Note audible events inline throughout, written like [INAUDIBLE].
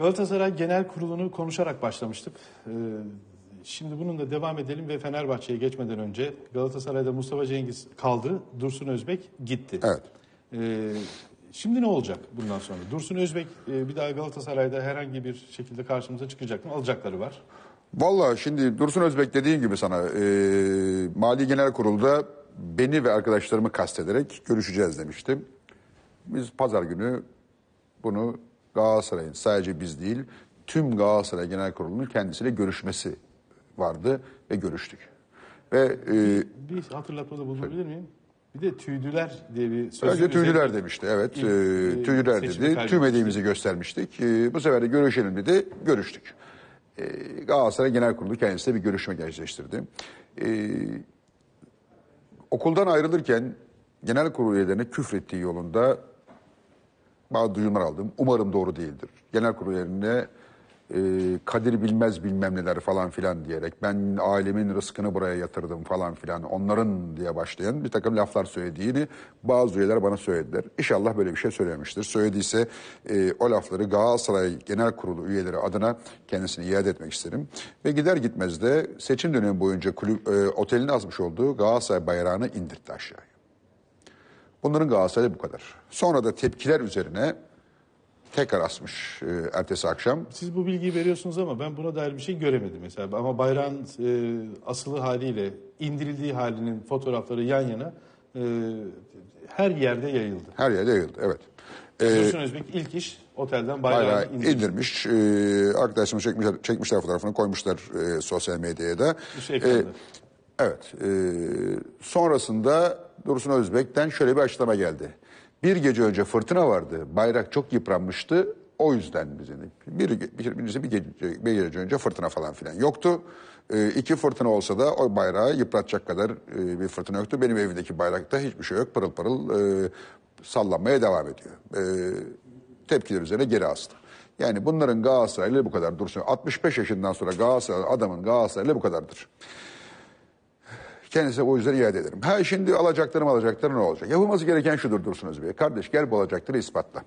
Galatasaray Genel Kurulu'nu konuşarak başlamıştık. Ee, şimdi bunun da devam edelim ve Fenerbahçe'ye geçmeden önce Galatasaray'da Mustafa Cengiz kaldı, Dursun Özbek gitti. Evet. Ee, şimdi ne olacak bundan sonra? Dursun Özbek e, bir daha Galatasaray'da herhangi bir şekilde karşımıza çıkacak mı? Alacakları var. Vallahi şimdi Dursun Özbek dediğin gibi sana e, Mali Genel kurulda beni ve arkadaşlarımı kastederek görüşeceğiz demiştim. Biz pazar günü bunu Galatasaray'ın sadece biz değil tüm Galatasaray Genel Kurulu'nun kendisiyle görüşmesi vardı ve görüştük. Ve e, bir hatırlatmada bulunabilir miyim? Bir de tüydüler diye bir söz. Önce tüydüler demişti evet. İlk, e, e tüydüler dedi. Tüm hediyemizi göstermiştik. E, bu sefer de görüşelim dedi. Görüştük. E, Galatasaray Genel Kurulu kendisiyle bir görüşme gerçekleştirdi. E, okuldan ayrılırken genel kurul üyelerine küfrettiği yolunda bazı duyumlar aldım. Umarım doğru değildir. Genel kurul yerine e, Kadir bilmez bilmem neler falan filan diyerek ben ailemin rızkını buraya yatırdım falan filan onların diye başlayan bir takım laflar söylediğini bazı üyeler bana söylediler. İnşallah böyle bir şey söylemiştir. Söylediyse e, o lafları Galatasaray Genel Kurulu üyeleri adına kendisini iade etmek isterim. Ve gider gitmez de seçim dönemi boyunca kulüp, e, otelini asmış olduğu Galatasaray bayrağını indirtti aşağıya. Bunların Galatasaray'da bu kadar. Sonra da tepkiler üzerine tekrar asmış e, ertesi akşam. Siz bu bilgiyi veriyorsunuz ama ben buna dair bir şey göremedim mesela. Ama bayrağın e, asılı haliyle indirildiği halinin fotoğrafları yan yana e, her yerde yayıldı. Her yerde yayıldı evet. E, Dursun ee, ilk iş otelden bayrağı, bayrağı indirmiş. indirmiş. Ee, arkadaşımı çekmişler, çekmişler fotoğrafını koymuşlar e, sosyal medyaya da. Şey ee, Evet. E, sonrasında Dursun Özbek'ten şöyle bir açıklama geldi. Bir gece önce fırtına vardı. Bayrak çok yıpranmıştı. O yüzden bizim bir, bir, birisi bir gece, bir gece önce fırtına falan filan yoktu. E, iki fırtına olsa da o bayrağı yıpratacak kadar e, bir fırtına yoktu. Benim evimdeki bayrakta hiçbir şey yok. Pırıl pırıl e, sallanmaya devam ediyor. E, tepkiler üzerine geri astı. Yani bunların Galatasaray'la bu kadar dursun. 65 yaşından sonra Galatasaray adamın Galatasaray'la bu kadardır. Kendisine o yüzden iade ederim. Ha şimdi alacaklarım alacaklarım ne olacak? Yapılması gereken şudur dursunuz Özbey. Kardeş gel bu alacakları ispatla.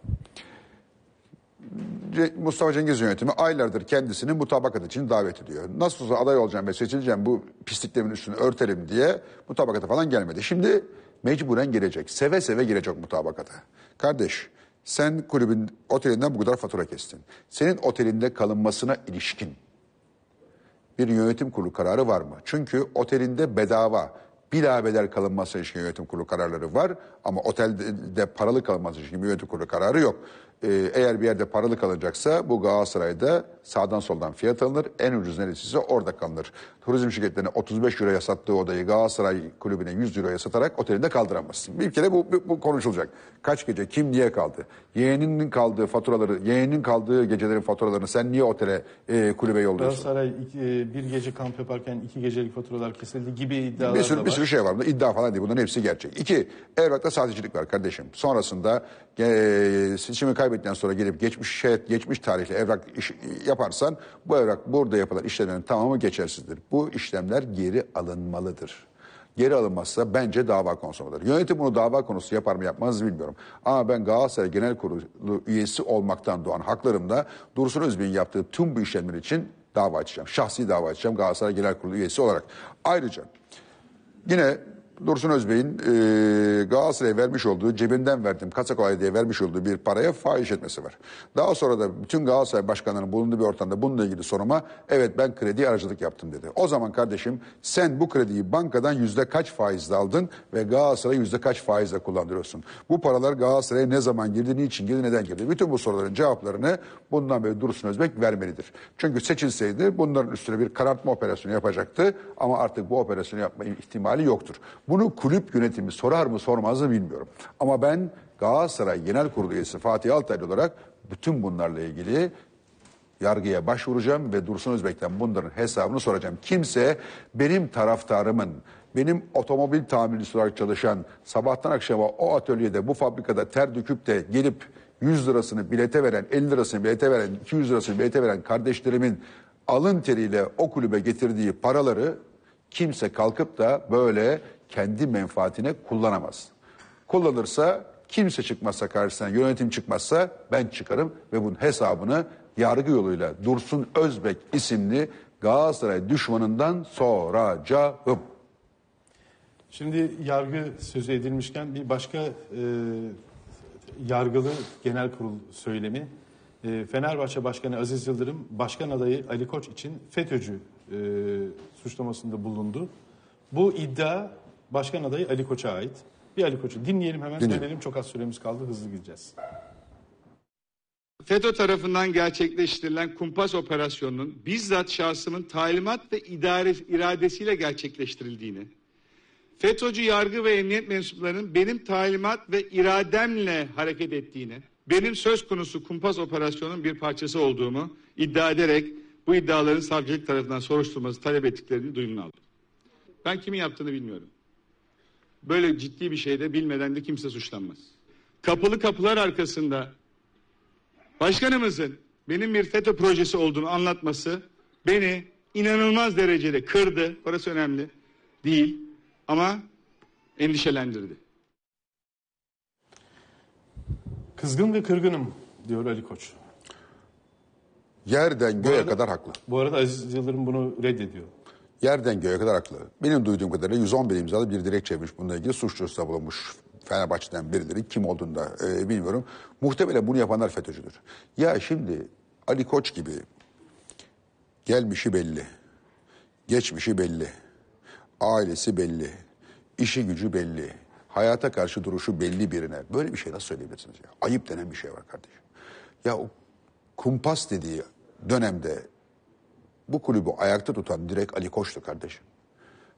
Mustafa Cengiz yönetimi aylardır kendisini mutabakat için davet ediyor. Nasıl olsa aday olacağım ve seçileceğim bu pisliklerin üstünü örtelim diye mutabakata falan gelmedi. Şimdi mecburen gelecek. Seve seve girecek mutabakata. Kardeş sen kulübün otelinden bu kadar fatura kestin. Senin otelinde kalınmasına ilişkin bir yönetim kurulu kararı var mı? Çünkü otelinde bedava bilabeder kalınması için yönetim kurulu kararları var ama otelde paralı kalınması için yönetim kurulu kararı yok. Ee, eğer bir yerde paralı kalacaksa bu Galatasaray'da sağdan soldan fiyat alınır. En ucuz neresi ise orada kalınır. Turizm şirketlerine 35 euroya sattığı odayı Galatasaray kulübüne 100 euroya satarak otelinde kaldıramazsın. Bir kere bu, bu, bu konuşulacak. Kaç gece kim niye kaldı? Yeğeninin kaldığı faturaları, yeğeninin kaldığı gecelerin faturalarını sen niye otele e, kulübe yolluyorsun? Galatasaray iki, e, bir gece kamp yaparken iki gecelik faturalar kesildi gibi iddialar bir sürü, da var. Bir sürü şey var. Bunda iddia falan değil. Bunların hepsi gerçek. İki, evrakta sahtecilik var kardeşim. Sonrasında e, seçimi kaybettiğinde kaybettikten sonra gelip geçmiş şehit, geçmiş tarihli evrak iş, yaparsan bu evrak burada yapılan işlemlerin tamamı geçersizdir. Bu işlemler geri alınmalıdır. Geri alınmazsa bence dava konusu olur. Yönetim bunu dava konusu yapar mı yapmaz bilmiyorum. Ama ben Galatasaray Genel Kurulu üyesi olmaktan doğan haklarımda Dursun Özbey'in yaptığı tüm bu işlemler için dava açacağım. Şahsi dava açacağım Galatasaray Genel Kurulu üyesi olarak. Ayrıca yine Dursun Özbey'in e, Galatasaray'a vermiş olduğu, cebinden verdim Kasakolay diye vermiş olduğu bir paraya fahiş etmesi var. Daha sonra da bütün Galatasaray başkanlarının bulunduğu bir ortamda bununla ilgili soruma evet ben kredi aracılık yaptım dedi. O zaman kardeşim sen bu krediyi bankadan yüzde kaç faizle aldın ve Galatasaray'a yüzde kaç faizle kullandırıyorsun? Bu paralar Galatasaray'a ne zaman girdi, niçin girdi, neden girdi? Bütün bu soruların cevaplarını bundan böyle Dursun Özbek vermelidir. Çünkü seçilseydi bunların üstüne bir karartma operasyonu yapacaktı ama artık bu operasyonu yapma ihtimali yoktur. Bunu kulüp yönetimi sorar mı sormaz mı bilmiyorum. Ama ben Galatasaray Genel Kurulu üyesi Fatih Altaylı olarak bütün bunlarla ilgili yargıya başvuracağım ve Dursun Özbek'ten bunların hesabını soracağım. Kimse benim taraftarımın, benim otomobil tamircisi olarak çalışan, sabahtan akşama o atölyede, bu fabrikada ter döküp de gelip 100 lirasını bilete veren, 50 lirasını bilete veren, 200 lirasını bilete veren kardeşlerimin alın teriyle o kulübe getirdiği paraları kimse kalkıp da böyle kendi menfaatine kullanamaz. Kullanırsa kimse çıkmazsa karşısına yönetim çıkmazsa ben çıkarım ve bunun hesabını yargı yoluyla Dursun Özbek isimli Galatasaray düşmanından soracağım. Şimdi yargı sözü edilmişken bir başka e, yargılı genel kurul söylemi. E, Fenerbahçe Başkanı Aziz Yıldırım, başkan adayı Ali Koç için FETÖ'cü e, suçlamasında bulundu. Bu iddia Başkan adayı Ali Koç'a ait. Bir Ali Koç'u dinleyelim hemen Dinleyelim. söyleyelim. Çok az süremiz kaldı. Hızlı gideceğiz. FETÖ tarafından gerçekleştirilen kumpas operasyonunun bizzat şahsımın talimat ve idare, iradesiyle gerçekleştirildiğini, FETÖ'cü yargı ve emniyet mensuplarının benim talimat ve irademle hareket ettiğini, benim söz konusu kumpas operasyonunun bir parçası olduğumu iddia ederek bu iddiaların savcılık tarafından soruşturması talep ettiklerini duyumunu aldım. Ben kimin yaptığını bilmiyorum böyle ciddi bir şeyde bilmeden de kimse suçlanmaz. Kapılı kapılar arkasında başkanımızın benim bir FETÖ projesi olduğunu anlatması beni inanılmaz derecede kırdı. Orası önemli değil ama endişelendirdi. Kızgın ve kırgınım diyor Ali Koç. Yerden göğe arada, kadar haklı. Bu arada Aziz Yıldırım bunu reddediyor. Yerden göğe kadar haklı. Benim duyduğum kadarıyla 111 imzalı bir direk çevirmiş. bununla ilgili suç duyurusunda bulunmuş Fenerbahçe'den birileri kim olduğunu da e, bilmiyorum. Muhtemelen bunu yapanlar FETÖ'cüdür. Ya şimdi Ali Koç gibi gelmişi belli, geçmişi belli, ailesi belli, işi gücü belli, hayata karşı duruşu belli birine böyle bir şey nasıl söyleyebilirsiniz ya? Ayıp denen bir şey var kardeşim. Ya o kumpas dediği dönemde bu kulübü ayakta tutan direkt Ali Koç'tu kardeşim.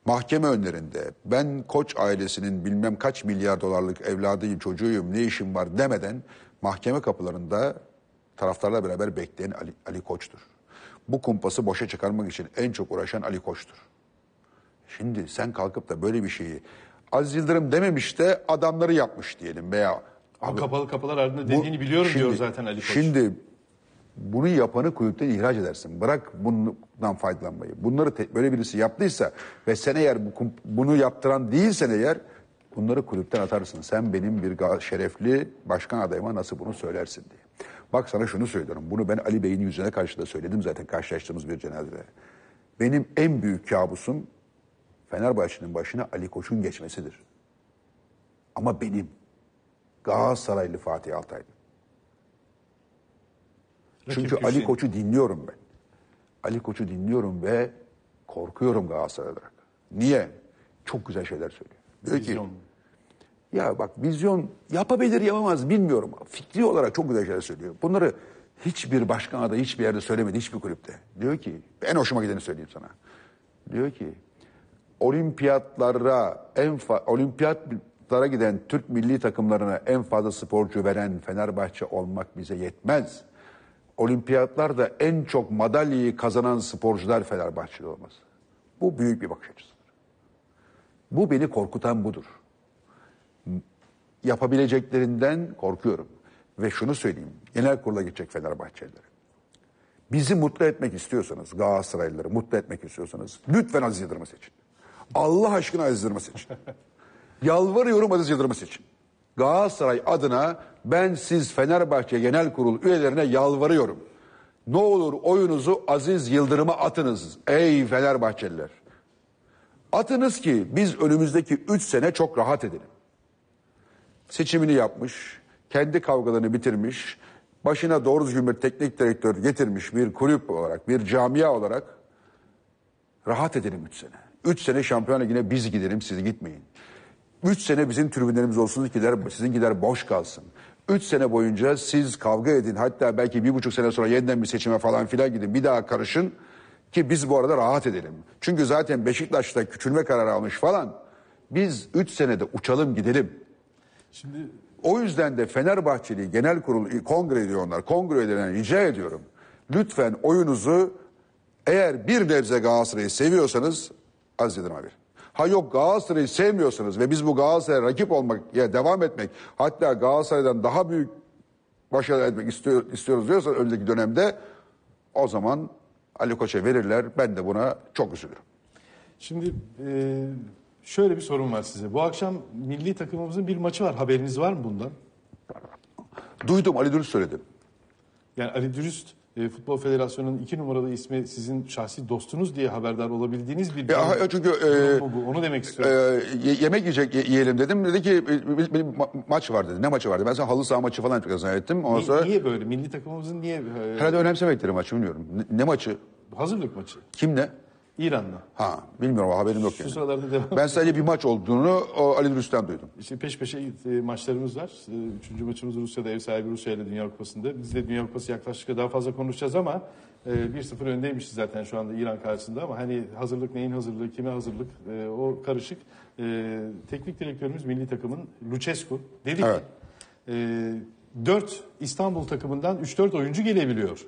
Mahkeme önlerinde ben Koç ailesinin bilmem kaç milyar dolarlık evladıyım, çocuğuyum, ne işim var demeden mahkeme kapılarında taraftarla beraber bekleyen Ali, Ali Koç'tur. Bu kumpası boşa çıkarmak için en çok uğraşan Ali Koç'tur. Şimdi sen kalkıp da böyle bir şeyi Az Yıldırım dememiş de adamları yapmış diyelim veya... Abi, kapalı kapılar ardında dediğini biliyorum şimdi, diyor zaten Ali Koç. Şimdi bunu yapanı kulüpten ihraç edersin. Bırak bundan faydalanmayı. Bunları te, böyle birisi yaptıysa ve sen eğer bu, bunu yaptıran değilsen eğer bunları kulüpten atarsın. Sen benim bir şerefli başkan adayıma nasıl bunu söylersin diye. Bak sana şunu söylüyorum. Bunu ben Ali Bey'in yüzüne karşı da söyledim zaten karşılaştığımız bir cenazede. Benim en büyük kabusum Fenerbahçe'nin başına Ali Koç'un geçmesidir. Ama benim Galatasaraylı Fatih Altaylı. Çünkü Ali Koç'u dinliyorum ben. Ali Koç'u dinliyorum ve korkuyorum Galatasaray olarak. Niye? Çok güzel şeyler söylüyor. Diyor vizyon. ki, ya bak vizyon yapabilir yapamaz bilmiyorum. Fikri olarak çok güzel şeyler söylüyor. Bunları hiçbir başkana da hiçbir yerde söylemedi hiçbir kulüpte. Diyor ki en hoşuma gideni söyleyeyim sana. Diyor ki olimpiyatlara en olimpiyatlara giden Türk milli takımlarına en fazla sporcu veren Fenerbahçe olmak bize yetmez olimpiyatlarda en çok madalyayı kazanan sporcular Fenerbahçeli olması. Bu büyük bir bakış açısıdır. Bu beni korkutan budur. Yapabileceklerinden korkuyorum. Ve şunu söyleyeyim. Genel kurula gidecek Fenerbahçelileri. Bizi mutlu etmek istiyorsanız, Galatasaraylıları mutlu etmek istiyorsanız lütfen Aziz Yıldırım'ı seçin. Allah aşkına Aziz Yıldırım'ı seçin. [LAUGHS] Yalvarıyorum Aziz Yıldırım'ı seçin. Galatasaray adına ben siz Fenerbahçe Genel Kurul üyelerine yalvarıyorum. Ne olur oyunuzu Aziz Yıldırım'a atınız ey Fenerbahçeliler. Atınız ki biz önümüzdeki 3 sene çok rahat edelim. Seçimini yapmış, kendi kavgalarını bitirmiş, başına doğru düzgün bir teknik direktör getirmiş bir kulüp olarak, bir camia olarak rahat edelim 3 sene. 3 sene şampiyonluğuna ligine biz gidelim siz gitmeyin. 3 sene bizim tribünlerimiz olsun, gider sizin gider boş kalsın. 3 sene boyunca siz kavga edin. Hatta belki bir buçuk sene sonra yeniden bir seçime falan filan gidin. Bir daha karışın ki biz bu arada rahat edelim. Çünkü zaten Beşiktaş'ta küçülme kararı almış falan. Biz 3 senede uçalım gidelim. Şimdi o yüzden de Fenerbahçeli Genel Kurul kongre diyorlar. Kongrelerine rica ediyorum. Lütfen oyunuzu eğer bir nebze Galatasaray'ı seviyorsanız Aziz Yıldırım abi. Ha yok Galatasaray'ı sevmiyorsunuz ve biz bu Galatasaray'a rakip olmak ya devam etmek hatta Galatasaray'dan daha büyük başarı etmek istiyor, istiyoruz diyorsan önündeki dönemde o zaman Ali Koç'a verirler. Ben de buna çok üzülürüm. Şimdi e, şöyle bir sorun var size. Bu akşam milli takımımızın bir maçı var. Haberiniz var mı bundan? Duydum Ali Dürüst söyledi. Yani Ali Dürüst e, Futbol Federasyonu'nun iki numaralı ismi sizin şahsi dostunuz diye haberdar olabildiğiniz bir e, durum, ya, çünkü e, Onu demek istiyorum. E, yemek yiyecek yiyelim dedim. Dedi ki bir, bir maç var dedi. Ne maçı vardı? Ben sana halı saha maçı falan biraz zannettim. Ondan sonra... niye böyle? Milli takımımızın niye? E... Herhalde önemsemekleri maçı bilmiyorum. Ne, ne maçı? Hazırlık maçı. Kimle? İran'la. Ha bilmiyorum haberim yok Şu yani. sıralarda devam. Ben sadece bir maç olduğunu o Ali Rüstem duydum. İşte peş peşe e, maçlarımız var. Üçüncü maçımız Rusya'da ev sahibi Rusya ile Dünya Kupası'nda. Biz de Dünya Kupası yaklaştıkça daha fazla konuşacağız ama e, 1-0 öndeymişiz zaten şu anda İran karşısında ama hani hazırlık neyin hazırlığı, kime hazırlık e, o karışık. E, teknik direktörümüz milli takımın Lucescu dedi ki Evet. e, 4 İstanbul takımından 3-4 oyuncu gelebiliyor.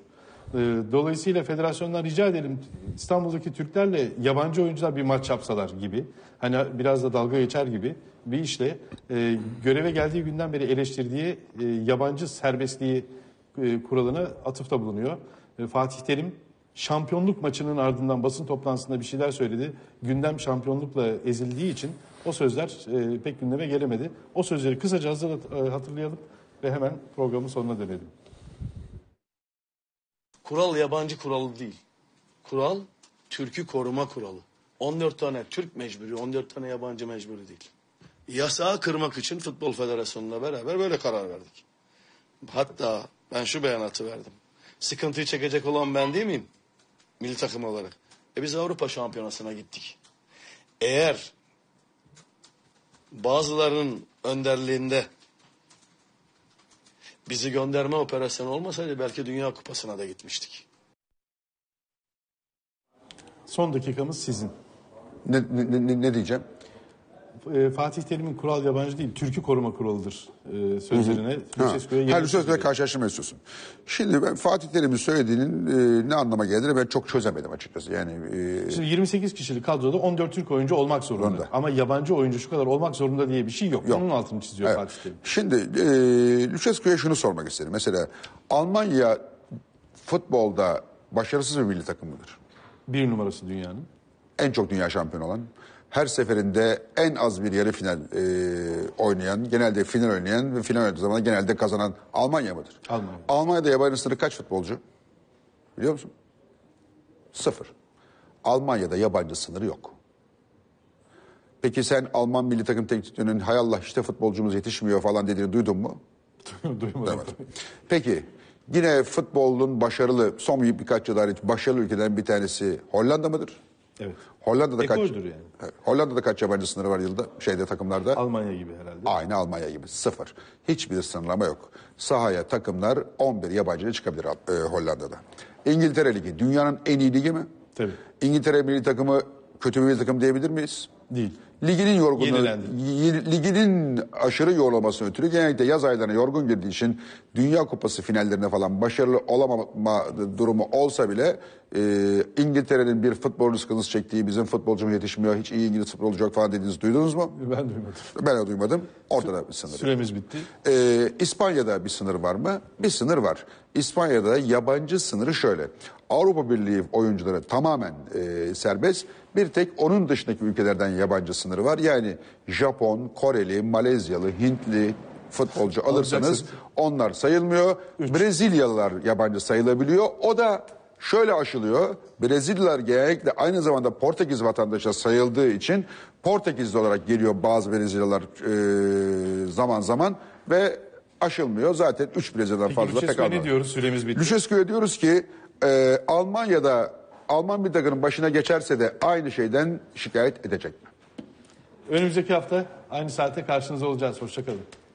Ee, dolayısıyla federasyondan rica edelim İstanbul'daki Türklerle yabancı oyuncular bir maç yapsalar gibi. Hani biraz da dalga geçer gibi bir işle e, göreve geldiği günden beri eleştirdiği e, yabancı serbestliği e, kuralına atıfta bulunuyor. E, Fatih Terim şampiyonluk maçının ardından basın toplantısında bir şeyler söyledi. Gündem şampiyonlukla ezildiği için o sözler e, pek gündeme gelemedi. O sözleri kısaca e, hatırlayalım ve hemen programın sonuna dönelim. Kural yabancı kuralı değil. Kural Türk'ü koruma kuralı. 14 tane Türk mecburi, 14 tane yabancı mecburi değil. Yasağı kırmak için Futbol Federasyonu'na beraber böyle karar verdik. Hatta ben şu beyanatı verdim. Sıkıntıyı çekecek olan ben değil miyim? Milli takım olarak. E biz Avrupa Şampiyonası'na gittik. Eğer bazılarının önderliğinde Bizi gönderme operasyonu olmasaydı belki Dünya Kupası'na da gitmiştik. Son dakikamız sizin. Ne, ne, ne, ne diyeceğim? E, Fatih Terim'in kural yabancı değil, türkü koruma kuralıdır e, sözlerine. Her sözle karşılaştırma istiyorsun. Şimdi ben Fatih Terim'in söylediğinin e, ne anlama geldiğini ben çok çözemedim açıkçası. Yani e, Şimdi 28 kişilik kadroda 14 Türk oyuncu olmak zorunda. Zorunda. Ama yabancı oyuncu şu kadar olmak zorunda diye bir şey yok. Yok. Onun altını çiziyor Evet. Fatih Terim. Şimdi e, Lucescu'ya şunu sormak isterim. Mesela Almanya futbolda başarısız bir milli takım mıdır? Bir numarası dünyanın. En çok dünya şampiyonu olan her seferinde en az bir yarı final e, oynayan, genelde final oynayan ve final oynadığı zaman genelde kazanan Almanya mıdır? Almanya. Almanya'da yabancı sınırı kaç futbolcu? Biliyor musun? Sıfır. Almanya'da yabancı sınırı yok. Peki sen Alman milli takım tekniklerinin hay Allah işte futbolcumuz yetişmiyor falan dediğini duydun mu? [LAUGHS] Duymadım. Peki yine futbolun başarılı son birkaç yıllar başarılı ülkeden bir tanesi Hollanda mıdır? Evet. Hollanda'da e, kaç Ekoldür yani. Hollanda'da kaç yabancı sınırı var yılda şeyde takımlarda? Almanya gibi herhalde. Aynı Almanya gibi sıfır. Hiçbir sınırlama yok. Sahaya takımlar 11 yabancıyla çıkabilir e, Hollanda'da. İngiltere Ligi dünyanın en iyi ligi mi? Tabii. İngiltere milli takımı kötü bir takım diyebilir miyiz? Değil. Liginin yorgunluğu, liginin aşırı yorulamasına ötürü genellikle yaz aylarına yorgun girdiği için Dünya Kupası finallerine falan başarılı olamama durumu olsa bile e, İngiltere'nin bir futbol sıkıntısı çektiği bizim futbolcumuz yetişmiyor hiç iyi İngiliz futbol olacak falan dediğinizi duydunuz mu? Ben duymadım. Ben de duymadım. Orada da bir sınır. Süremiz bitti. E, İspanya'da bir sınır var mı? Bir sınır var. İspanya'da yabancı sınırı şöyle. Avrupa Birliği oyuncuları tamamen e, serbest. Bir tek onun dışındaki ülkelerden yabancı sınırı var. Yani Japon, Koreli, Malezyalı, Hintli futbolcu alırsanız onlar sayılmıyor. Brezilyalılar yabancı sayılabiliyor. O da şöyle aşılıyor. Brezilyalılar genellikle aynı zamanda Portekiz vatandaşa sayıldığı için Portekizli olarak geliyor bazı Brezilyalılar e, zaman zaman ve aşılmıyor. Zaten 3 Brezilyadan fazla pek almıyor. ne diyoruz? Süremiz bitti. Lüşescu'ya diyoruz ki e, Almanya'da Alman bir takımın başına geçerse de aynı şeyden şikayet edecek mi? Önümüzdeki hafta aynı saate karşınızda olacağız. Hoşçakalın.